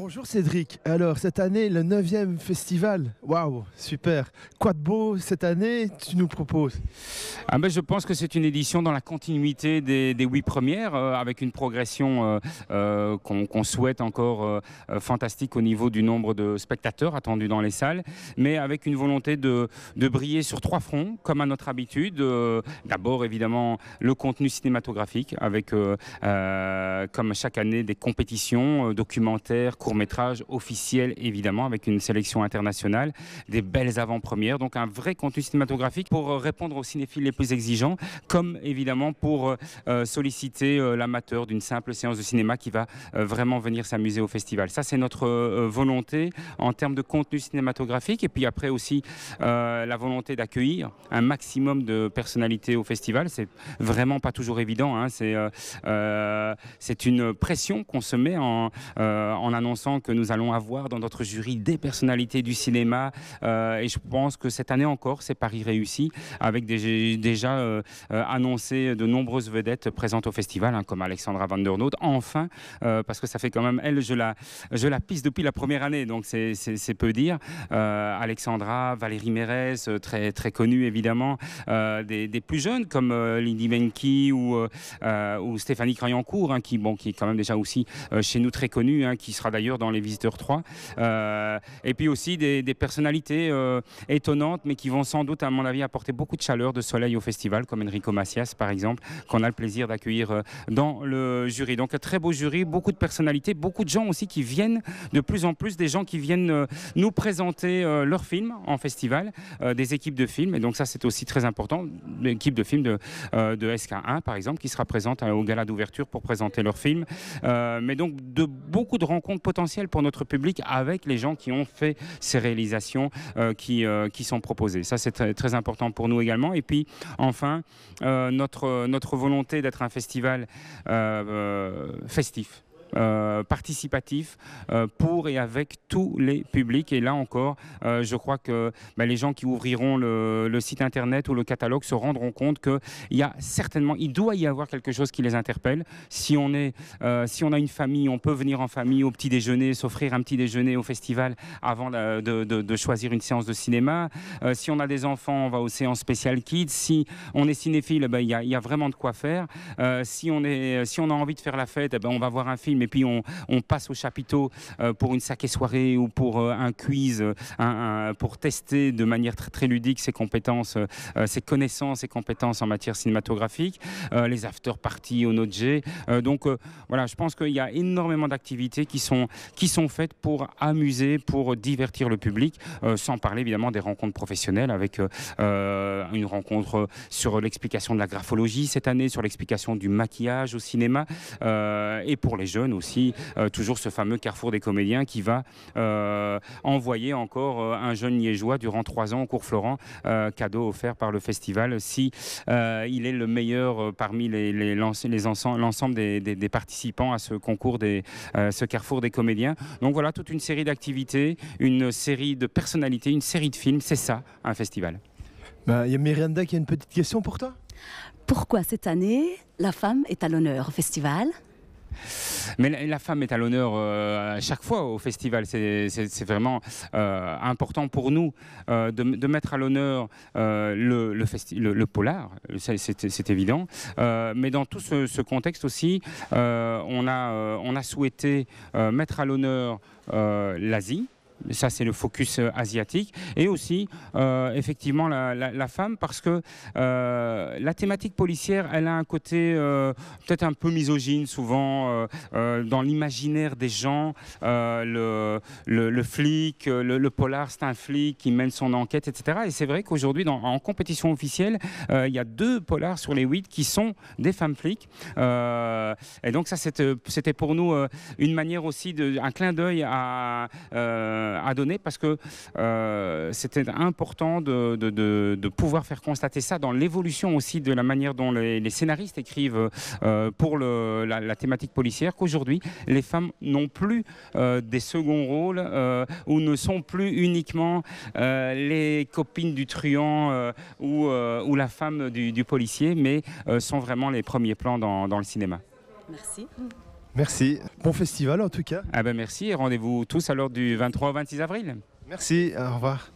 Bonjour Cédric. Alors, cette année, le 9e festival. Waouh, super. Quoi de beau cette année tu nous proposes ah ben, Je pense que c'est une édition dans la continuité des, des huit premières, euh, avec une progression euh, euh, qu'on souhaite encore fantastique au niveau du nombre de spectateurs attendus dans les salles, mais avec une volonté de, de briller sur trois fronts, comme à notre habitude. D'abord, évidemment, le contenu cinématographique, avec, comme chaque année, des compétitions documentaires, courts métrage officiel, évidemment, avec une sélection internationale, des belles avant-premières, donc un vrai contenu cinématographique pour euh, répondre aux cinéphiles les plus exigeants, comme évidemment pour euh, euh, solliciter l'amateur d'une simple séance de cinéma qui va vraiment venir s'amuser au festival. Ça, c'est notre volonté en termes de contenu cinématographique, et puis après aussi la volonté d'accueillir un maximum de personnalités au festival. C'est vraiment pas toujours évident, hein. c'est une pression qu'on se met en, en annonçant que nous allons avoir dans notre jury des personnalités du cinéma. Euh, et je pense que cette année encore, c'est Paris réussi, avec déjà euh, euh, annoncé de nombreuses vedettes présentes au festival, hein, comme Alexandra Van der Enfin, parce que ça fait quand même, elle, je la, je la pisse depuis la première année, donc c'est peu dire. Alexandra, Valérie Mérès, très, très connue évidemment, des, plus jeunes comme Lindy Menki ou, ou Stéphanie Crayancourt, hein, qui, bon, qui est quand même déjà aussi chez nous très connue, hein, qui sera dans Les Visiteurs 3. Euh, et puis aussi des, personnalités euh, étonnantes, mais qui vont sans doute, à mon avis, apporter beaucoup de chaleur, de soleil au festival, comme Enrico Macias, par exemple, qu'on a le plaisir d'accueillir euh, dans le jury. Donc un très beau jury, beaucoup de personnalités, beaucoup de gens aussi qui viennent, de plus en plus des gens qui viennent nous présenter leurs films en festival, des équipes de films. Et donc ça, c'est aussi très important. L'équipe de films de, de SK1, par exemple, qui sera présente au gala d'ouverture pour présenter leurs films. mais donc de beaucoup de rencontres potentiel pour notre public avec les gens qui ont fait ces réalisations euh, euh, qui, sont proposées. Ça, c'est très, très, important pour nous également. Et puis, enfin, euh, notre, notre volonté d'être un festival festif euh, participatif euh, pour et avec tous les publics. Et là encore, euh, je crois que ben, les gens qui ouvriront le, site internet ou le catalogue se rendront compte qu'il y a certainement, il doit y avoir quelque chose qui les interpelle. Si on, est, si on a une famille, on peut venir en famille au petit déjeuner, s'offrir un petit déjeuner au festival avant de, choisir une séance de cinéma. si on a des enfants, on va aux séances spéciales kids. Si on est cinéphile, ben, il y, a vraiment de quoi faire. si, on est, si on a envie de faire la fête, eh ben, on va voir un film et puis on, passe au chapiteau euh, pour une sac et soirée ou pour euh, un quiz, euh, pour tester de manière très, ludique ses compétences, ses connaissances, ses compétences en matière cinématographique, les after parties au Nodge. donc voilà, je pense qu'il y a énormément d'activités qui sont faites pour amuser, pour divertir le public, sans parler évidemment des rencontres professionnelles avec une rencontre sur l'explication de la graphologie cette année, sur l'explication du maquillage au cinéma, et pour les jeunes aussi, euh, toujours ce fameux carrefour des comédiens qui va euh, envoyer encore euh, un jeune liégeois durant trois ans au cours Florent, cadeau offert par le festival si il est le meilleur parmi les, l'ensemble des, participants à ce concours, des, ce carrefour des comédiens. Donc voilà, toute une série d'activités, une série de personnalités, une série de films, c'est ça, un festival. Bah, il y a Miranda qui a une petite question pour toi. Pourquoi cette année, la femme est à l'honneur au festival mais la, femme est à l'honneur euh, à chaque fois au festival. C'est vraiment euh, important pour nous euh, de, mettre à l'honneur le, polar, c'est évident. mais dans tout ce, contexte aussi, on a souhaité mettre à l'honneur l'Asie ça c'est le focus euh, asiatique, et aussi euh, effectivement la, femme, parce que euh, la thématique policière, elle a un côté peut-être un peu misogyne souvent dans l'imaginaire des gens. Le, le, flic, le, le polar, c'est un flic qui mène son enquête, etc. Et c'est vrai qu'aujourd'hui, en compétition officielle, il y a deux polars sur les huit qui sont des femmes flics. et donc ça, c'était pour nous une manière aussi, de, un clin d'œil à euh, à donner parce que euh, c'était important de, pouvoir faire constater ça dans l'évolution aussi de la manière dont les, scénaristes écrivent euh, pour la, thématique policière, qu'aujourd'hui les femmes n'ont plus des seconds rôles ou ne sont plus uniquement les copines du truand ou, ou, la femme du, policier, mais sont vraiment les premiers plans dans, dans le cinéma. Merci. Merci. Bon festival en tout cas. Ah ben merci rendez-vous tous à l'heure du 23 au 26 avril. Merci, au revoir.